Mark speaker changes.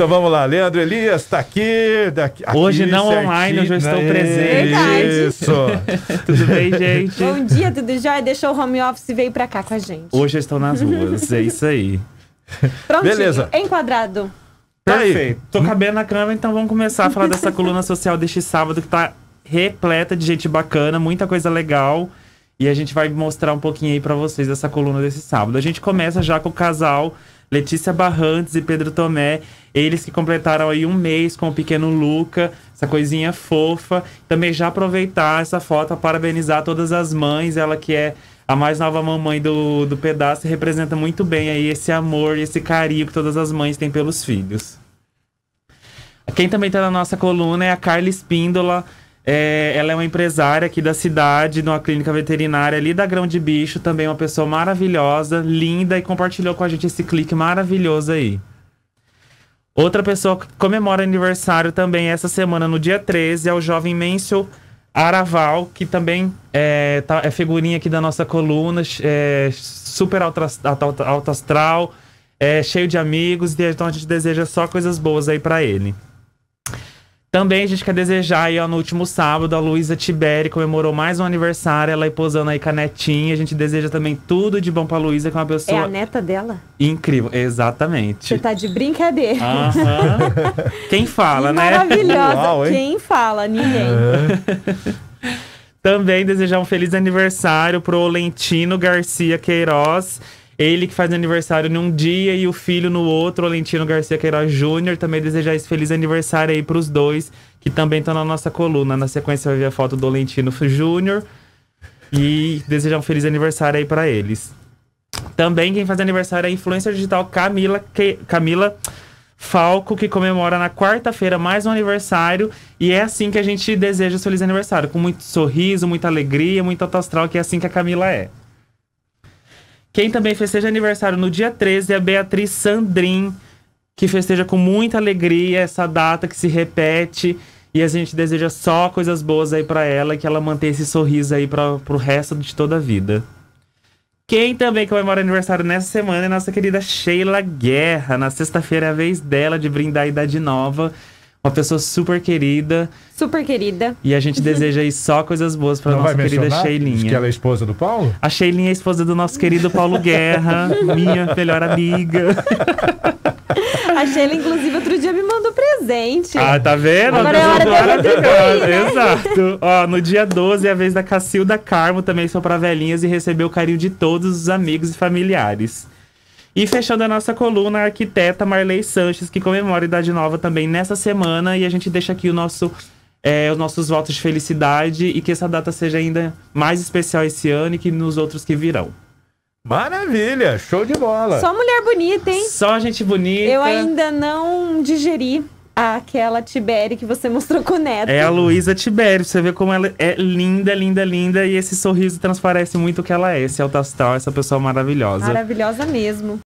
Speaker 1: Então vamos lá, Leandro Elias está aqui, daqui. Hoje aqui, não certinho. online, hoje já estou presente. Isso. tudo bem, gente? Bom dia, tudo jóia? Deixou o home office e veio para cá com a gente. Hoje eu estou nas ruas, é isso aí. Prontinho, Beleza. enquadrado. Tá Perfeito. Tô cabendo na câmera, então vamos começar a falar dessa coluna social deste sábado que tá repleta de gente bacana, muita coisa legal. E a gente vai mostrar um pouquinho aí para vocês dessa coluna desse sábado. A gente começa já com o casal Letícia Barrantes e Pedro Tomé. Eles que completaram aí um mês com o pequeno Luca, essa coisinha fofa. Também já aproveitar essa foto parabenizar todas as mães, ela que é a mais nova mamãe do, do pedaço representa muito bem aí esse amor, esse carinho que todas as mães têm pelos filhos. Quem também está na nossa coluna é a Carla Espíndola, é, ela é uma empresária aqui da cidade, numa clínica veterinária ali da Grão de Bicho, também uma pessoa maravilhosa, linda e compartilhou com a gente esse clique maravilhoso aí. Outra pessoa que comemora aniversário também essa semana, no dia 13, é o jovem Mencio Araval, que também é, tá, é figurinha aqui da nossa coluna, é, super alto, alto, alto astral, é, cheio de amigos, então a gente deseja só coisas boas aí para ele. Também a gente quer desejar aí, ó, no último sábado, a Luísa Tiberi comemorou mais um aniversário, ela aí posando aí com a netinha. A gente deseja também tudo de bom pra Luísa, que é uma é pessoa. É a neta dela? Incrível, exatamente. Você tá de brincadeira. Quem fala, né? Maravilhosa. Uau, Quem fala? Ninguém. Também desejar um feliz aniversário pro Lentino Garcia Queiroz ele que faz aniversário num dia e o filho no outro, Olentino Garcia Queiroz Júnior. Também desejar esse feliz aniversário aí pros dois, que também estão na nossa coluna. Na sequência vai ver a foto do Olentino Júnior. E desejar um feliz aniversário aí para eles. Também quem faz aniversário é a influencer digital Camila, que, Camila Falco, que comemora na quarta-feira mais um aniversário. E é assim que a gente deseja o feliz aniversário, com muito sorriso, muita alegria, muito autoastral, que é assim que a Camila é. Quem também festeja aniversário no dia 13 é a Beatriz Sandrin, que festeja com muita alegria essa data que se repete. E a gente deseja só coisas boas aí para ela, que ela mantenha esse sorriso aí pra, pro resto de toda a vida. Quem também comemora aniversário nessa semana é nossa querida Sheila Guerra. Na sexta-feira é a vez dela de brindar a idade nova. Uma pessoa super querida. Super querida. E a gente deseja aí só coisas boas pra Não nossa vai querida Sheilinha. Que ela é esposa do Paulo? A Sheilinha é esposa do nosso querido Paulo Guerra, minha melhor amiga. A Sheila, inclusive, outro dia me mandou presente. Ah, tá vendo? Agora é hora retribuir, né? Exato. Ó, no dia 12, é a vez da Cacilda Carmo também foi pra velhinhas e recebeu o carinho de todos os amigos e familiares. E fechando a nossa coluna, a arquiteta Marley Sanches, que comemora a Idade Nova também nessa semana. E a gente deixa aqui o nosso, é, os nossos votos de felicidade e que essa data seja ainda mais especial esse ano e que nos outros que virão. Maravilha, show de bola. Só mulher bonita, hein? Só gente bonita. Eu ainda não digeri aquela Tibere que você mostrou com o Neto. É a Luísa Tibere, você vê como ela é linda, linda, linda. E esse sorriso transparece muito o que ela é, esse alto astral, essa pessoa maravilhosa. Maravilhosa mesmo.